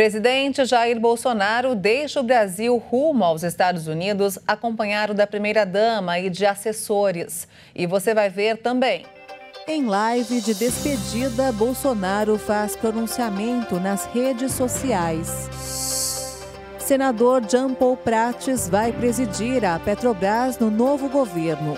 Presidente Jair Bolsonaro deixa o Brasil rumo aos Estados Unidos, acompanhado da primeira-dama e de assessores. E você vai ver também. Em live de despedida, Bolsonaro faz pronunciamento nas redes sociais. Senador Jean Paul Prates vai presidir a Petrobras no novo governo.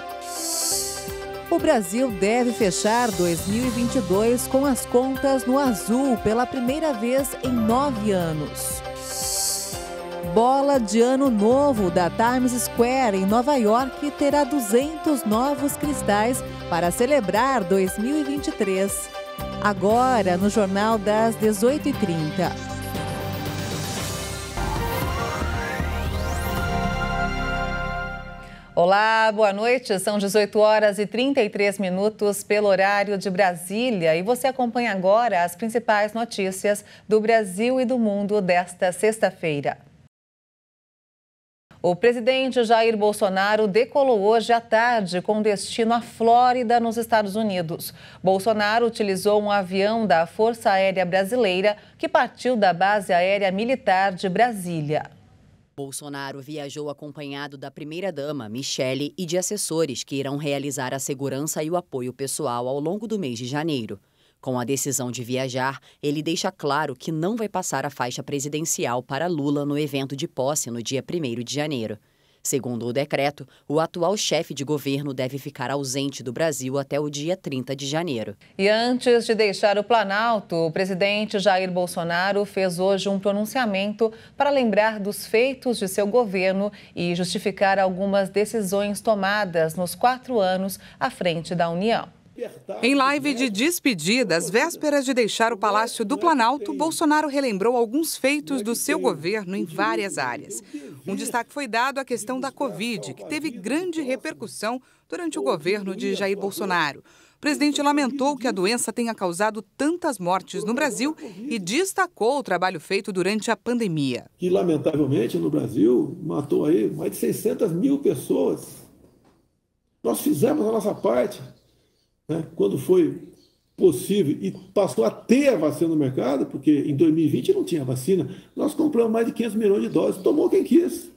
O Brasil deve fechar 2022 com as contas no azul pela primeira vez em nove anos. Bola de Ano Novo da Times Square em Nova York terá 200 novos cristais para celebrar 2023. Agora, no Jornal das 18h30. Olá, boa noite. São 18 horas e 33 minutos pelo horário de Brasília e você acompanha agora as principais notícias do Brasil e do mundo desta sexta-feira. O presidente Jair Bolsonaro decolou hoje à tarde com destino à Flórida, nos Estados Unidos. Bolsonaro utilizou um avião da Força Aérea Brasileira que partiu da Base Aérea Militar de Brasília. Bolsonaro viajou acompanhado da primeira-dama, Michele, e de assessores que irão realizar a segurança e o apoio pessoal ao longo do mês de janeiro. Com a decisão de viajar, ele deixa claro que não vai passar a faixa presidencial para Lula no evento de posse no dia 1 de janeiro. Segundo o decreto, o atual chefe de governo deve ficar ausente do Brasil até o dia 30 de janeiro. E antes de deixar o Planalto, o presidente Jair Bolsonaro fez hoje um pronunciamento para lembrar dos feitos de seu governo e justificar algumas decisões tomadas nos quatro anos à frente da União. Em live de despedida, às vésperas de deixar o é Palácio do é Planalto, Bolsonaro relembrou alguns é feitos do seu governo em várias áreas. Um destaque foi dado à questão da Covid, que teve grande repercussão durante o governo de Jair Bolsonaro. O presidente lamentou que a doença tenha causado tantas mortes no Brasil e destacou o trabalho feito durante a pandemia. Que, lamentavelmente, no Brasil, matou aí mais de 600 mil pessoas. Nós fizemos a nossa parte né, quando foi possível e passou a ter a vacina no mercado, porque em 2020 não tinha vacina, nós compramos mais de 500 milhões de doses, tomou quem quis.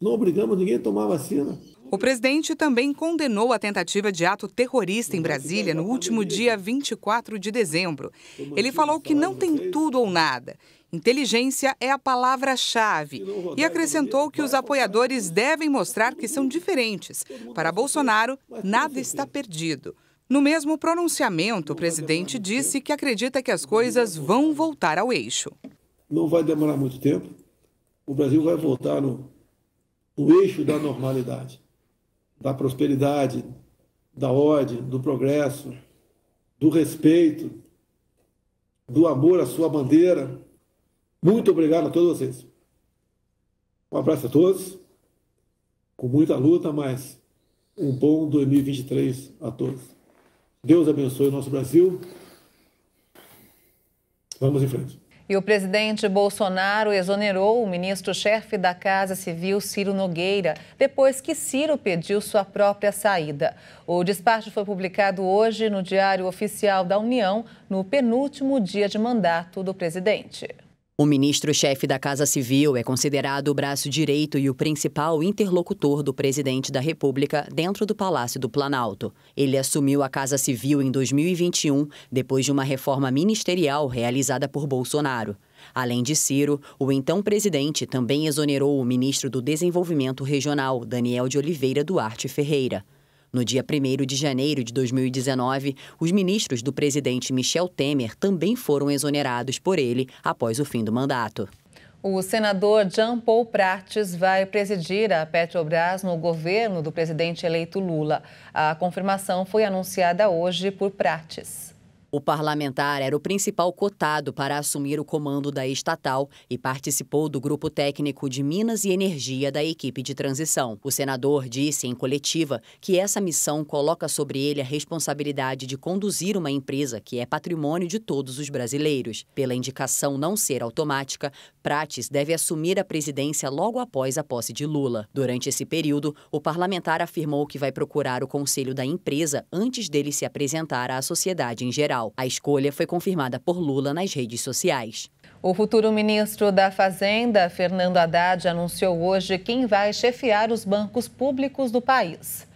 Não obrigamos ninguém a tomar a vacina. O presidente também condenou a tentativa de ato terrorista em Brasília no último dia 24 de dezembro. Ele falou que não tem tudo ou nada. Inteligência é a palavra-chave e acrescentou que os apoiadores devem mostrar que são diferentes. Para Bolsonaro, nada está perdido. No mesmo pronunciamento, o presidente disse que acredita que as coisas vão voltar ao eixo. Não vai demorar muito tempo. O Brasil vai voltar no, no eixo da normalidade, da prosperidade, da ordem, do progresso, do respeito, do amor à sua bandeira. Muito obrigado a todos vocês. Um abraço a todos, com muita luta, mas um bom 2023 a todos. Deus abençoe o nosso Brasil. Vamos em frente. E o presidente Bolsonaro exonerou o ministro-chefe da Casa Civil, Ciro Nogueira, depois que Ciro pediu sua própria saída. O despacho foi publicado hoje no Diário Oficial da União, no penúltimo dia de mandato do presidente. O ministro-chefe da Casa Civil é considerado o braço direito e o principal interlocutor do presidente da República dentro do Palácio do Planalto. Ele assumiu a Casa Civil em 2021, depois de uma reforma ministerial realizada por Bolsonaro. Além de Ciro, o então presidente também exonerou o ministro do Desenvolvimento Regional, Daniel de Oliveira Duarte Ferreira. No dia 1 de janeiro de 2019, os ministros do presidente Michel Temer também foram exonerados por ele após o fim do mandato. O senador Jean Paul Prates vai presidir a Petrobras no governo do presidente eleito Lula. A confirmação foi anunciada hoje por Prates. O parlamentar era o principal cotado para assumir o comando da estatal e participou do grupo técnico de Minas e Energia da equipe de transição. O senador disse em coletiva que essa missão coloca sobre ele a responsabilidade de conduzir uma empresa que é patrimônio de todos os brasileiros. Pela indicação não ser automática, Prates deve assumir a presidência logo após a posse de Lula. Durante esse período, o parlamentar afirmou que vai procurar o conselho da empresa antes dele se apresentar à sociedade em geral. Federal. A escolha foi confirmada por Lula nas redes sociais. O futuro ministro da Fazenda, Fernando Haddad, anunciou hoje quem vai chefiar os bancos públicos do país.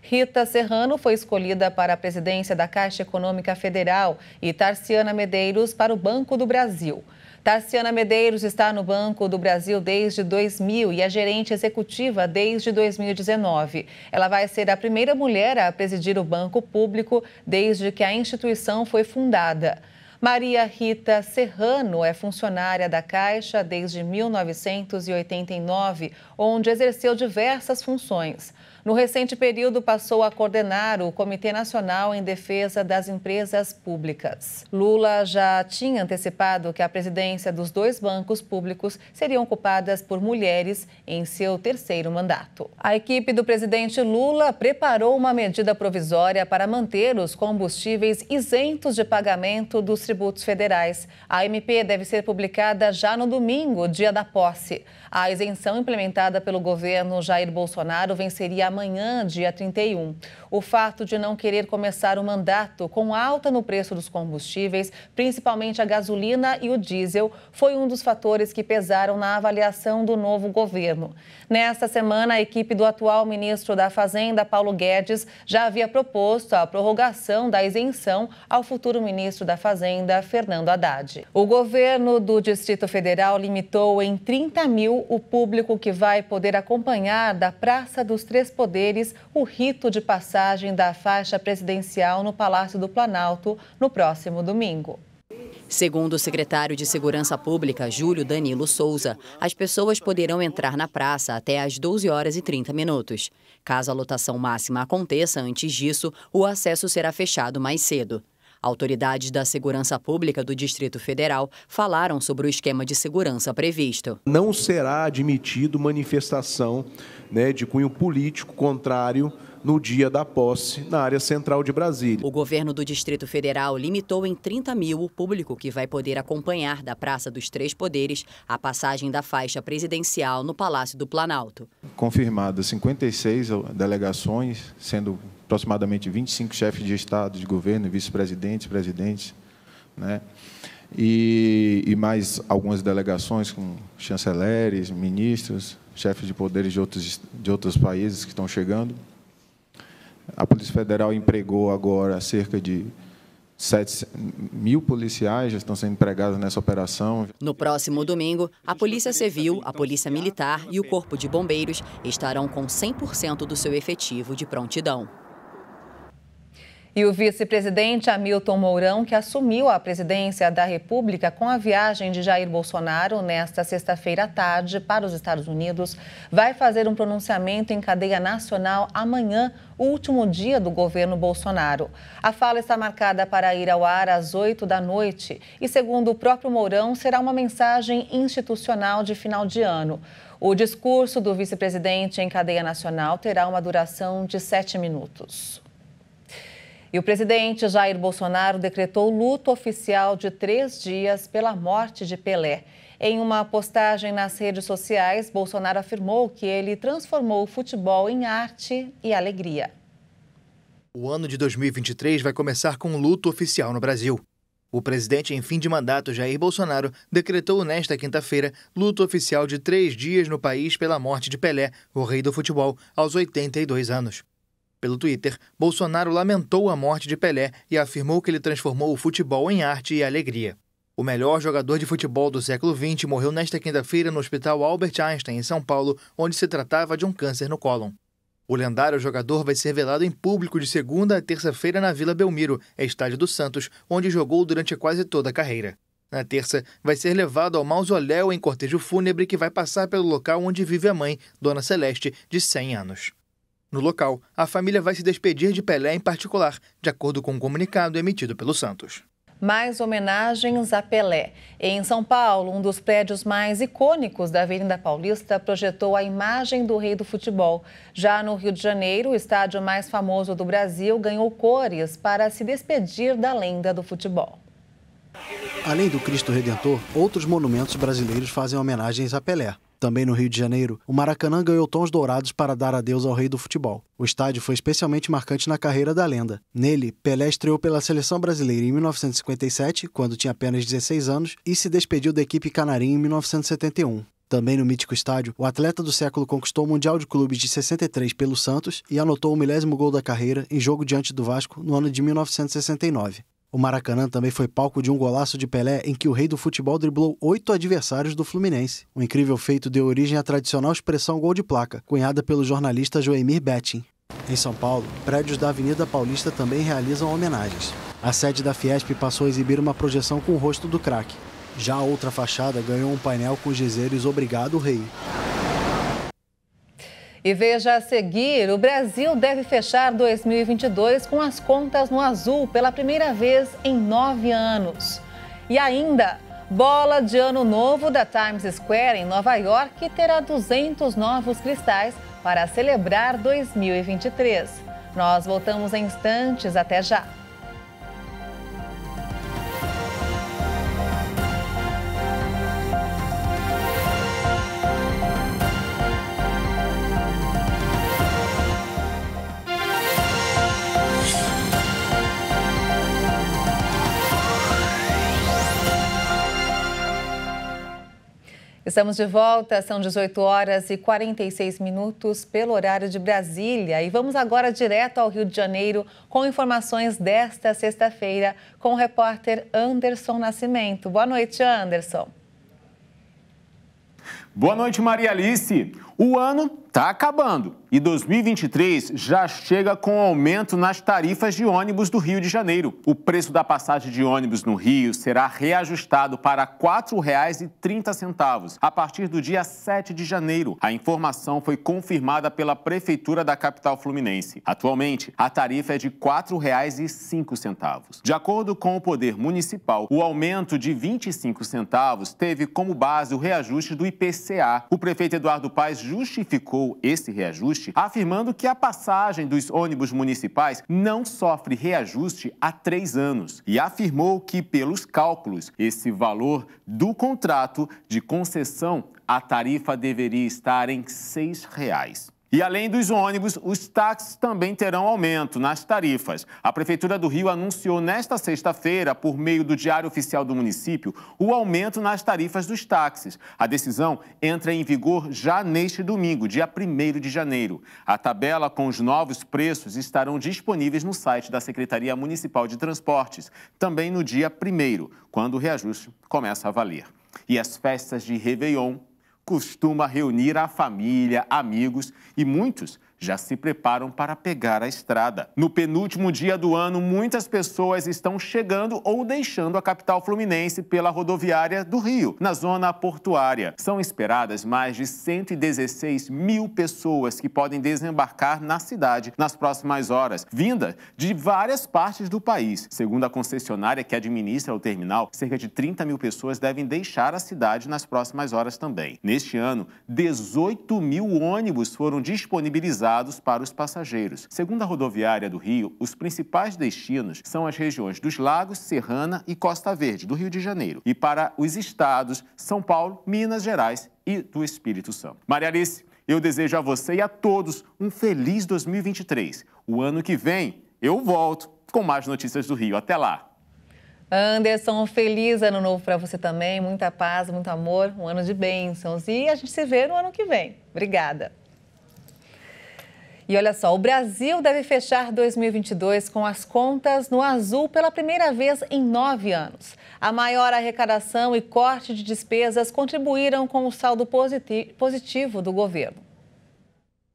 Rita Serrano foi escolhida para a presidência da Caixa Econômica Federal e Tarciana Medeiros para o Banco do Brasil. Tarciana Medeiros está no Banco do Brasil desde 2000 e é gerente executiva desde 2019. Ela vai ser a primeira mulher a presidir o banco público desde que a instituição foi fundada. Maria Rita Serrano é funcionária da Caixa desde 1989, onde exerceu diversas funções. No recente período, passou a coordenar o Comitê Nacional em Defesa das Empresas Públicas. Lula já tinha antecipado que a presidência dos dois bancos públicos seriam ocupadas por mulheres em seu terceiro mandato. A equipe do presidente Lula preparou uma medida provisória para manter os combustíveis isentos de pagamento dos tributos federais. A MP deve ser publicada já no domingo, dia da posse. A isenção implementada pelo governo Jair Bolsonaro venceria amanhã, dia 31. O fato de não querer começar o mandato com alta no preço dos combustíveis, principalmente a gasolina e o diesel, foi um dos fatores que pesaram na avaliação do novo governo. Nesta semana, a equipe do atual ministro da Fazenda, Paulo Guedes, já havia proposto a prorrogação da isenção ao futuro ministro da Fazenda, Fernando Haddad. O governo do Distrito Federal limitou em 30 mil o público que vai poder acompanhar da Praça dos Três Poderes poderes o rito de passagem da faixa presidencial no Palácio do Planalto no próximo domingo. Segundo o secretário de Segurança Pública, Júlio Danilo Souza, as pessoas poderão entrar na praça até às 12 horas e 30 minutos. Caso a lotação máxima aconteça antes disso, o acesso será fechado mais cedo. Autoridades da Segurança Pública do Distrito Federal falaram sobre o esquema de segurança previsto. Não será admitido manifestação né, de cunho político contrário no dia da posse na área central de Brasília. O governo do Distrito Federal limitou em 30 mil o público que vai poder acompanhar da Praça dos Três Poderes a passagem da faixa presidencial no Palácio do Planalto. Confirmadas 56 delegações, sendo aproximadamente 25 chefes de Estado, de governo, vice-presidentes, presidentes, né? E, e, mais algumas delegações com chanceleres, ministros, chefes de poderes de outros, de outros países que estão chegando. A Polícia Federal empregou agora cerca de 7 mil policiais já estão sendo empregados nessa operação. No próximo domingo, a Polícia Civil, a Polícia Militar e o Corpo de Bombeiros estarão com 100% do seu efetivo de prontidão. E o vice-presidente Hamilton Mourão, que assumiu a presidência da República com a viagem de Jair Bolsonaro nesta sexta-feira à tarde para os Estados Unidos, vai fazer um pronunciamento em cadeia nacional amanhã, último dia do governo Bolsonaro. A fala está marcada para ir ao ar às 8 da noite e, segundo o próprio Mourão, será uma mensagem institucional de final de ano. O discurso do vice-presidente em cadeia nacional terá uma duração de sete minutos. E o presidente Jair Bolsonaro decretou luto oficial de três dias pela morte de Pelé. Em uma postagem nas redes sociais, Bolsonaro afirmou que ele transformou o futebol em arte e alegria. O ano de 2023 vai começar com um luto oficial no Brasil. O presidente em fim de mandato, Jair Bolsonaro, decretou nesta quinta-feira luto oficial de três dias no país pela morte de Pelé, o rei do futebol, aos 82 anos. Pelo Twitter, Bolsonaro lamentou a morte de Pelé e afirmou que ele transformou o futebol em arte e alegria. O melhor jogador de futebol do século XX morreu nesta quinta-feira no Hospital Albert Einstein, em São Paulo, onde se tratava de um câncer no cólon. O lendário jogador vai ser velado em público de segunda a terça-feira na Vila Belmiro, estádio do Santos, onde jogou durante quase toda a carreira. Na terça, vai ser levado ao mausoléu em cortejo fúnebre que vai passar pelo local onde vive a mãe, Dona Celeste, de 100 anos. No local, a família vai se despedir de Pelé em particular, de acordo com um comunicado emitido pelo Santos. Mais homenagens a Pelé. Em São Paulo, um dos prédios mais icônicos da Avenida Paulista projetou a imagem do rei do futebol. Já no Rio de Janeiro, o estádio mais famoso do Brasil ganhou cores para se despedir da lenda do futebol. Além do Cristo Redentor, outros monumentos brasileiros fazem homenagens a Pelé. Também no Rio de Janeiro, o Maracanã ganhou tons dourados para dar adeus ao rei do futebol. O estádio foi especialmente marcante na carreira da lenda. Nele, Pelé estreou pela seleção brasileira em 1957, quando tinha apenas 16 anos, e se despediu da equipe canarim em 1971. Também no mítico estádio, o atleta do século conquistou o Mundial de Clubes de 63 pelo Santos e anotou o milésimo gol da carreira em jogo diante do Vasco no ano de 1969. O Maracanã também foi palco de um golaço de Pelé em que o rei do futebol driblou oito adversários do Fluminense. O incrível feito deu origem à tradicional expressão gol de placa, cunhada pelo jornalista Joemir Betting. Em São Paulo, prédios da Avenida Paulista também realizam homenagens. A sede da Fiesp passou a exibir uma projeção com o rosto do craque. Já a outra fachada ganhou um painel com os dizeres Obrigado, Rei. E veja a seguir: o Brasil deve fechar 2022 com as contas no azul pela primeira vez em nove anos. E ainda, bola de ano novo da Times Square em Nova York terá 200 novos cristais para celebrar 2023. Nós voltamos em instantes. Até já! Estamos de volta, são 18 horas e 46 minutos pelo horário de Brasília. E vamos agora direto ao Rio de Janeiro com informações desta sexta-feira com o repórter Anderson Nascimento. Boa noite, Anderson. Boa noite, Maria Alice. O ano está acabando e 2023 já chega com aumento nas tarifas de ônibus do Rio de Janeiro. O preço da passagem de ônibus no Rio será reajustado para R$ 4,30 a partir do dia 7 de janeiro. A informação foi confirmada pela Prefeitura da capital fluminense. Atualmente, a tarifa é de R$ 4,05. De acordo com o Poder Municipal, o aumento de 25 centavos teve como base o reajuste do IPCA. O prefeito Eduardo Paes justificou negou esse reajuste, afirmando que a passagem dos ônibus municipais não sofre reajuste há três anos e afirmou que, pelos cálculos, esse valor do contrato de concessão, a tarifa deveria estar em R$ 6,00. E além dos ônibus, os táxis também terão aumento nas tarifas. A Prefeitura do Rio anunciou nesta sexta-feira, por meio do Diário Oficial do Município, o aumento nas tarifas dos táxis. A decisão entra em vigor já neste domingo, dia 1 de janeiro. A tabela com os novos preços estarão disponíveis no site da Secretaria Municipal de Transportes, também no dia 1, quando o reajuste começa a valer. E as festas de Réveillon costuma reunir a família, amigos e muitos já se preparam para pegar a estrada. No penúltimo dia do ano, muitas pessoas estão chegando ou deixando a capital fluminense pela rodoviária do Rio, na zona portuária. São esperadas mais de 116 mil pessoas que podem desembarcar na cidade nas próximas horas, vinda de várias partes do país. Segundo a concessionária que administra o terminal, cerca de 30 mil pessoas devem deixar a cidade nas próximas horas também. Neste ano, 18 mil ônibus foram disponibilizados voltados para os passageiros. Segundo a rodoviária do Rio, os principais destinos são as regiões dos Lagos, Serrana e Costa Verde, do Rio de Janeiro. E para os estados, São Paulo, Minas Gerais e do Espírito Santo. Maria Alice, eu desejo a você e a todos um feliz 2023. O ano que vem eu volto com mais notícias do Rio. Até lá! Anderson, feliz ano novo para você também. Muita paz, muito amor, um ano de bênçãos. E a gente se vê no ano que vem. Obrigada. E olha só, o Brasil deve fechar 2022 com as contas no azul pela primeira vez em nove anos. A maior arrecadação e corte de despesas contribuíram com o saldo positivo do governo.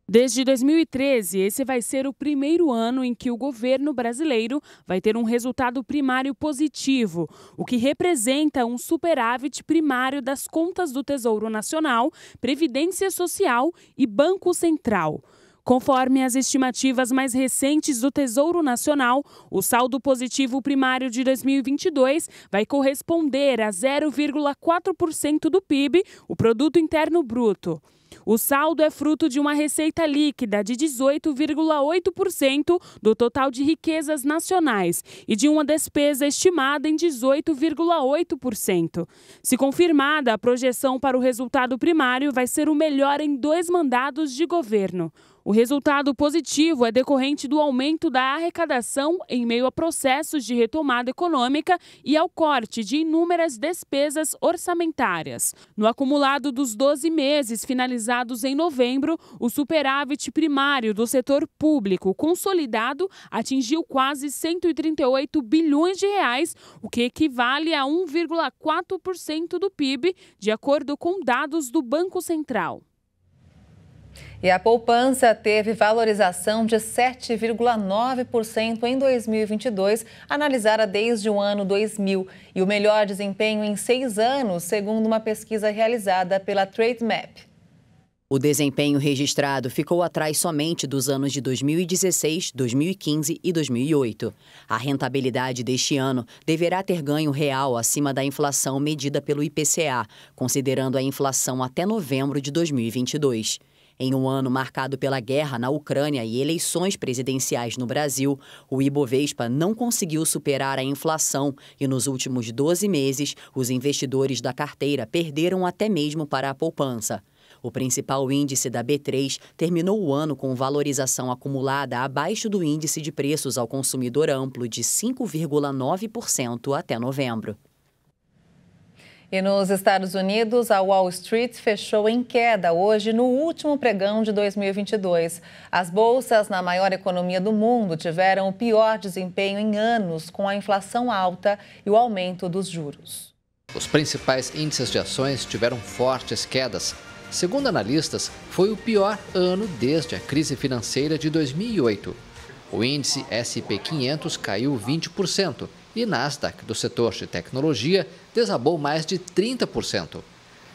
Desde 2013, esse vai ser o primeiro ano em que o governo brasileiro vai ter um resultado primário positivo, o que representa um superávit primário das contas do Tesouro Nacional, Previdência Social e Banco Central. Conforme as estimativas mais recentes do Tesouro Nacional, o saldo positivo primário de 2022 vai corresponder a 0,4% do PIB, o Produto Interno Bruto. O saldo é fruto de uma receita líquida de 18,8% do total de riquezas nacionais e de uma despesa estimada em 18,8%. Se confirmada, a projeção para o resultado primário vai ser o melhor em dois mandados de governo. O resultado positivo é decorrente do aumento da arrecadação em meio a processos de retomada econômica e ao corte de inúmeras despesas orçamentárias. No acumulado dos 12 meses finalizados em novembro, o superávit primário do setor público consolidado atingiu quase 138 bilhões de reais, o que equivale a 1,4% do PIB, de acordo com dados do Banco Central. E a poupança teve valorização de 7,9% em 2022, analisada desde o ano 2000, e o melhor desempenho em seis anos, segundo uma pesquisa realizada pela TradeMap. O desempenho registrado ficou atrás somente dos anos de 2016, 2015 e 2008. A rentabilidade deste ano deverá ter ganho real acima da inflação medida pelo IPCA, considerando a inflação até novembro de 2022. Em um ano marcado pela guerra na Ucrânia e eleições presidenciais no Brasil, o Ibovespa não conseguiu superar a inflação e, nos últimos 12 meses, os investidores da carteira perderam até mesmo para a poupança. O principal índice da B3 terminou o ano com valorização acumulada abaixo do índice de preços ao consumidor amplo de 5,9% até novembro. E nos Estados Unidos, a Wall Street fechou em queda hoje no último pregão de 2022. As bolsas na maior economia do mundo tiveram o pior desempenho em anos, com a inflação alta e o aumento dos juros. Os principais índices de ações tiveram fortes quedas. Segundo analistas, foi o pior ano desde a crise financeira de 2008. O índice SP 500 caiu 20% e Nasdaq, do setor de tecnologia, desabou mais de 30%.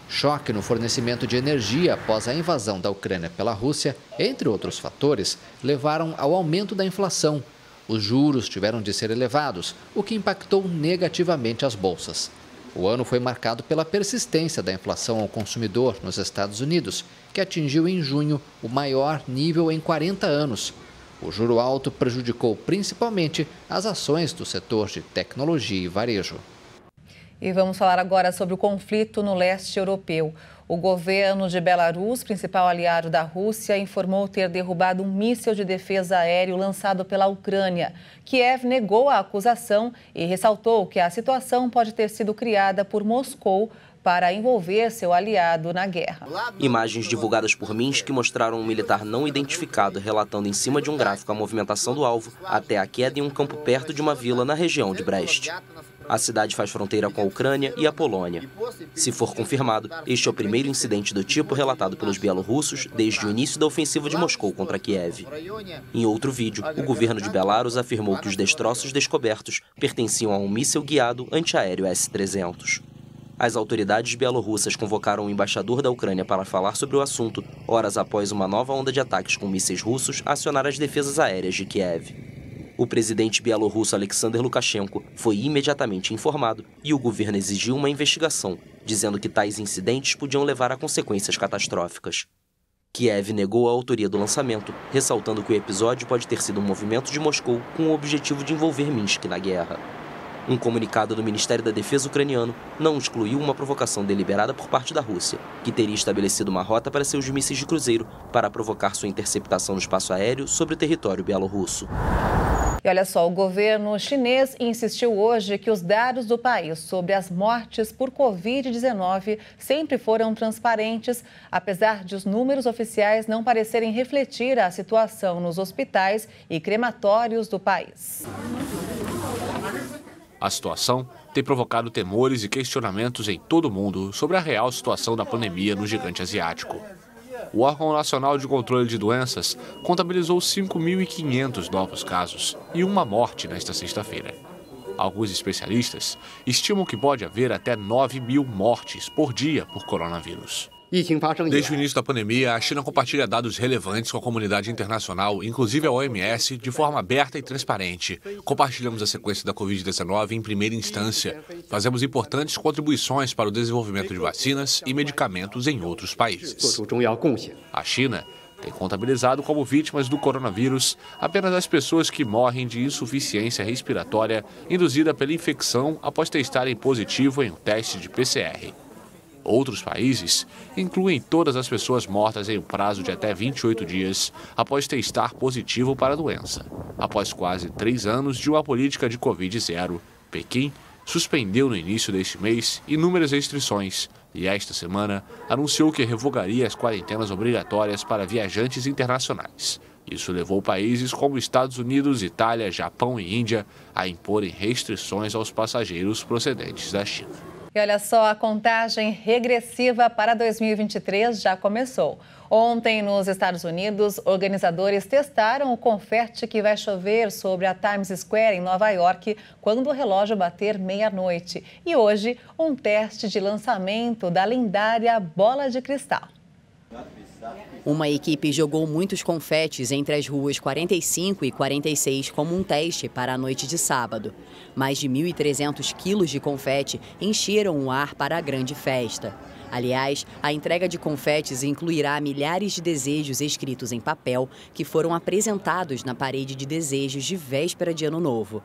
Choque no fornecimento de energia após a invasão da Ucrânia pela Rússia, entre outros fatores, levaram ao aumento da inflação. Os juros tiveram de ser elevados, o que impactou negativamente as bolsas. O ano foi marcado pela persistência da inflação ao consumidor nos Estados Unidos, que atingiu em junho o maior nível em 40 anos, o juro alto prejudicou principalmente as ações do setor de tecnologia e varejo. E vamos falar agora sobre o conflito no leste europeu. O governo de Belarus, principal aliado da Rússia, informou ter derrubado um míssil de defesa aéreo lançado pela Ucrânia. Kiev negou a acusação e ressaltou que a situação pode ter sido criada por Moscou para envolver seu aliado na guerra. Imagens divulgadas por Minsk mostraram um militar não identificado relatando em cima de um gráfico a movimentação do alvo até a queda em um campo perto de uma vila na região de Brest. A cidade faz fronteira com a Ucrânia e a Polônia. Se for confirmado, este é o primeiro incidente do tipo relatado pelos bielorrussos desde o início da ofensiva de Moscou contra Kiev. Em outro vídeo, o governo de Belarus afirmou que os destroços descobertos pertenciam a um míssil guiado antiaéreo S-300. As autoridades bielorrussas convocaram o embaixador da Ucrânia para falar sobre o assunto, horas após uma nova onda de ataques com mísseis russos acionar as defesas aéreas de Kiev. O presidente bielorrusso Alexander Lukashenko foi imediatamente informado e o governo exigiu uma investigação, dizendo que tais incidentes podiam levar a consequências catastróficas. Kiev negou a autoria do lançamento, ressaltando que o episódio pode ter sido um movimento de Moscou com o objetivo de envolver Minsk na guerra. Um comunicado do Ministério da Defesa ucraniano não excluiu uma provocação deliberada por parte da Rússia, que teria estabelecido uma rota para seus mísseis de cruzeiro para provocar sua interceptação no espaço aéreo sobre o território bielorrusso. E olha só, o governo chinês insistiu hoje que os dados do país sobre as mortes por Covid-19 sempre foram transparentes, apesar de os números oficiais não parecerem refletir a situação nos hospitais e crematórios do país. A situação tem provocado temores e questionamentos em todo o mundo sobre a real situação da pandemia no gigante asiático. O órgão nacional de controle de doenças contabilizou 5.500 novos casos e uma morte nesta sexta-feira. Alguns especialistas estimam que pode haver até 9 mil mortes por dia por coronavírus. Desde o início da pandemia, a China compartilha dados relevantes com a comunidade internacional, inclusive a OMS, de forma aberta e transparente. Compartilhamos a sequência da Covid-19 em primeira instância. Fazemos importantes contribuições para o desenvolvimento de vacinas e medicamentos em outros países. A China tem contabilizado como vítimas do coronavírus apenas as pessoas que morrem de insuficiência respiratória induzida pela infecção após testarem positivo em um teste de PCR. Outros países incluem todas as pessoas mortas em um prazo de até 28 dias após testar positivo para a doença. Após quase três anos de uma política de Covid-0, Pequim suspendeu no início deste mês inúmeras restrições e, esta semana, anunciou que revogaria as quarentenas obrigatórias para viajantes internacionais. Isso levou países como Estados Unidos, Itália, Japão e Índia a imporem restrições aos passageiros procedentes da China. E olha só, a contagem regressiva para 2023 já começou. Ontem, nos Estados Unidos, organizadores testaram o confete que vai chover sobre a Times Square, em Nova York, quando o relógio bater meia-noite. E hoje, um teste de lançamento da lendária bola de cristal. Uma equipe jogou muitos confetes entre as ruas 45 e 46 como um teste para a noite de sábado. Mais de 1.300 quilos de confete encheram o ar para a grande festa. Aliás, a entrega de confetes incluirá milhares de desejos escritos em papel que foram apresentados na parede de desejos de véspera de Ano Novo.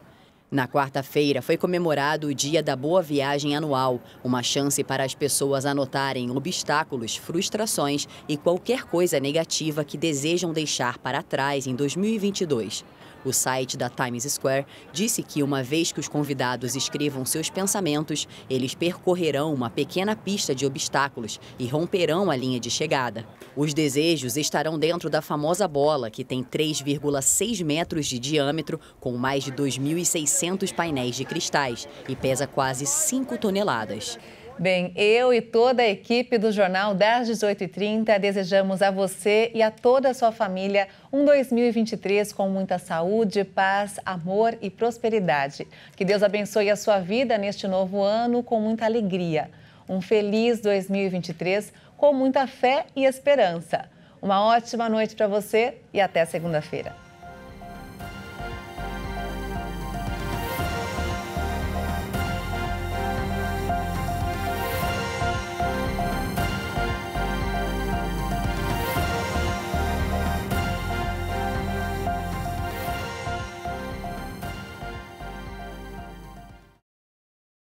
Na quarta-feira foi comemorado o Dia da Boa Viagem Anual, uma chance para as pessoas anotarem obstáculos, frustrações e qualquer coisa negativa que desejam deixar para trás em 2022. O site da Times Square disse que, uma vez que os convidados escrevam seus pensamentos, eles percorrerão uma pequena pista de obstáculos e romperão a linha de chegada. Os desejos estarão dentro da famosa bola, que tem 3,6 metros de diâmetro, com mais de 2.600 painéis de cristais e pesa quase 5 toneladas. Bem, eu e toda a equipe do Jornal das 18h30 desejamos a você e a toda a sua família um 2023 com muita saúde, paz, amor e prosperidade. Que Deus abençoe a sua vida neste novo ano com muita alegria. Um feliz 2023 com muita fé e esperança. Uma ótima noite para você e até segunda-feira.